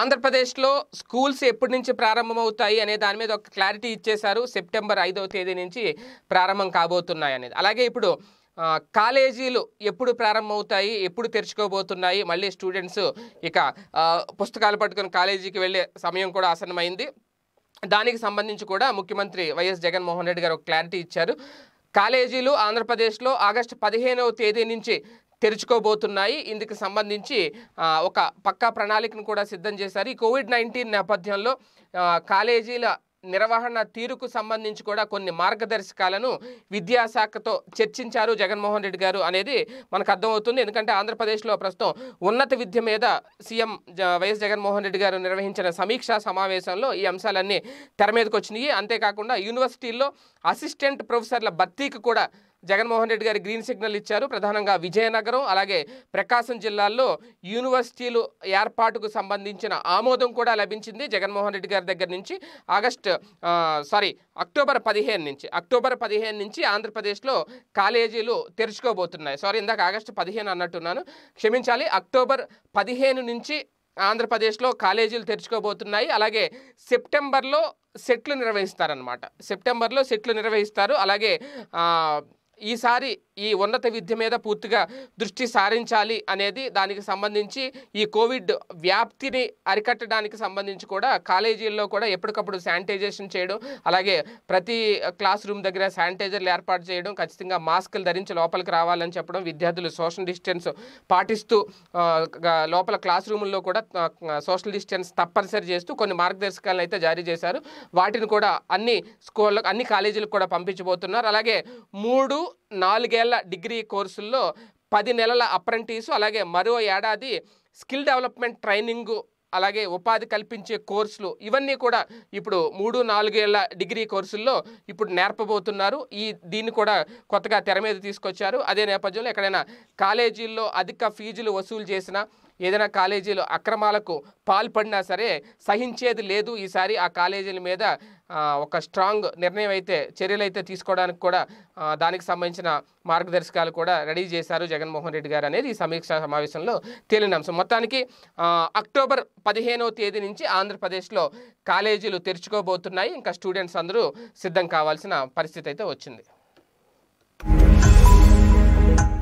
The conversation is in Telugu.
ఆంధ్రప్రదేశ్లో స్కూల్స్ ఎప్పటి నుంచి ప్రారంభమవుతాయి అనే దాని మీద ఒక క్లారిటీ ఇచ్చేశారు సెప్టెంబర్ ఐదవ తేదీ నుంచి ప్రారంభం కాబోతున్నాయి అనేది అలాగే ఇప్పుడు కాలేజీలు ఎప్పుడు ప్రారంభమవుతాయి ఎప్పుడు తెరుచుకోబోతున్నాయి మళ్ళీ స్టూడెంట్స్ ఇక పుస్తకాలు పట్టుకొని కాలేజీకి వెళ్ళే సమయం కూడా ఆసన్నమైంది దానికి సంబంధించి కూడా ముఖ్యమంత్రి వైఎస్ జగన్మోహన్ రెడ్డి గారు ఒక క్లారిటీ ఇచ్చారు కాలేజీలు ఆంధ్రప్రదేశ్లో ఆగస్టు పదిహేనవ తేదీ నుంచి తెరుచుకోబోతున్నాయి ఇందుకు సంబంధించి ఒక పక్కా ప్రణాళికను కూడా సిద్ధం చేశారు ఈ కోవిడ్ నైన్టీన్ నేపథ్యంలో కాలేజీల నిర్వహణ తీరుకు సంబంధించి కూడా కొన్ని మార్గదర్శకాలను విద్యాశాఖతో చర్చించారు జగన్మోహన్ రెడ్డి గారు అనేది మనకు అర్థమవుతుంది ఎందుకంటే ఆంధ్రప్రదేశ్లో ప్రస్తుతం ఉన్నత విద్య మీద సీఎం వైఎస్ జగన్మోహన్ రెడ్డి గారు నిర్వహించిన సమీక్షా సమావేశంలో ఈ అంశాలన్నీ తెర మీదకి వచ్చినాయి అంతేకాకుండా యూనివర్సిటీల్లో అసిస్టెంట్ ప్రొఫెసర్ల భర్తీకి కూడా జగన్మోహన్ రెడ్డి గారు గ్రీన్ సిగ్నల్ ఇచ్చారు ప్రధానంగా విజయనగరం అలాగే ప్రకాశం జిల్లాల్లో యూనివర్సిటీలు ఏర్పాటుకు సంబంధించిన ఆమోదం కూడా లభించింది జగన్మోహన్ రెడ్డి గారి దగ్గర నుంచి ఆగస్ట్ సారీ అక్టోబర్ పదిహేను నుంచి అక్టోబర్ పదిహేను నుంచి ఆంధ్రప్రదేశ్లో కాలేజీలు తెరుచుకోబోతున్నాయి సారీ ఇందాక ఆగస్టు పదిహేను అన్నట్టున్నాను క్షమించాలి అక్టోబర్ పదిహేను నుంచి ఆంధ్రప్రదేశ్లో కాలేజీలు తెరుచుకోబోతున్నాయి అలాగే సెప్టెంబర్లో సెట్లు నిర్వహిస్తారనమాట సెప్టెంబర్లో సెట్లు నిర్వహిస్తారు అలాగే ఈసారి ఈ ఉన్నత విద్య మీద పూర్తిగా దృష్టి సారించాలి అనేది దానికి సంబంధించి ఈ కోవిడ్ వ్యాప్తిని అరికట్టడానికి సంబంధించి కూడా కాలేజీల్లో కూడా ఎప్పటికప్పుడు శానిటైజేషన్ చేయడం అలాగే ప్రతి క్లాస్ రూమ్ దగ్గర శానిటైజర్లు ఏర్పాటు చేయడం ఖచ్చితంగా మాస్కులు ధరించి లోపలికి రావాలని చెప్పడం విద్యార్థులు సోషల్ డిస్టెన్స్ పాటిస్తూ లోపల క్లాస్ రూముల్లో కూడా సోషల్ డిస్టెన్స్ తప్పనిసరి చేస్తూ కొన్ని మార్గదర్శకాలను అయితే జారీ చేశారు వాటిని కూడా అన్ని స్కూళ్ళకు అన్ని కాలేజీలకు కూడా పంపించబోతున్నారు అలాగే మూడు నాలుగేళ్ల డిగ్రీ కోర్సుల్లో పది నెలల అప్రెంటీసు అలాగే మరో ఏడాది స్కిల్ డెవలప్మెంట్ ట్రైనింగు అలాగే ఉపాధి కల్పించే కోర్సులు ఇవన్నీ కూడా ఇప్పుడు మూడు నాలుగేళ్ల డిగ్రీ కోర్సుల్లో ఇప్పుడు నేర్పబోతున్నారు ఈ దీన్ని కూడా కొత్తగా తెర మీద తీసుకొచ్చారు అదే నేపథ్యంలో ఎక్కడైనా కాలేజీల్లో అధిక ఫీజులు వసూలు చేసిన ఏదైనా కాలేజీలో అక్రమాలకు పాల్పడినా సరే సహించేది లేదు ఈసారి ఆ కాలేజీల మీద ఒక స్ట్రాంగ్ నిర్ణయం అయితే చర్యలు అయితే తీసుకోవడానికి కూడా దానికి సంబంధించిన మార్గదర్శకాలు కూడా రెడీ చేశారు జగన్మోహన్ రెడ్డి గారు అనేది ఈ సమీక్ష సమావేశంలో తేలిన అంశం మొత్తానికి అక్టోబర్ పదిహేనవ తేదీ నుంచి ఆంధ్రప్రదేశ్లో కాలేజీలు తెరుచుకోబోతున్నాయి ఇంకా స్టూడెంట్స్ అందరూ సిద్ధం కావాల్సిన పరిస్థితి అయితే వచ్చింది